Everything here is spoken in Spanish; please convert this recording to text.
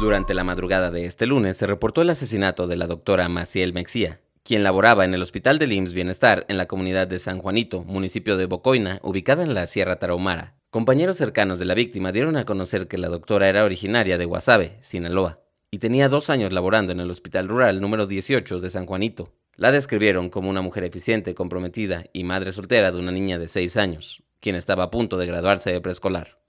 Durante la madrugada de este lunes se reportó el asesinato de la doctora Maciel Mexía, quien laboraba en el Hospital del IMSS Bienestar en la comunidad de San Juanito, municipio de Bocoina, ubicada en la Sierra Tarahumara. Compañeros cercanos de la víctima dieron a conocer que la doctora era originaria de Guasave, Sinaloa, y tenía dos años laborando en el Hospital Rural número 18 de San Juanito. La describieron como una mujer eficiente, comprometida y madre soltera de una niña de seis años, quien estaba a punto de graduarse de preescolar.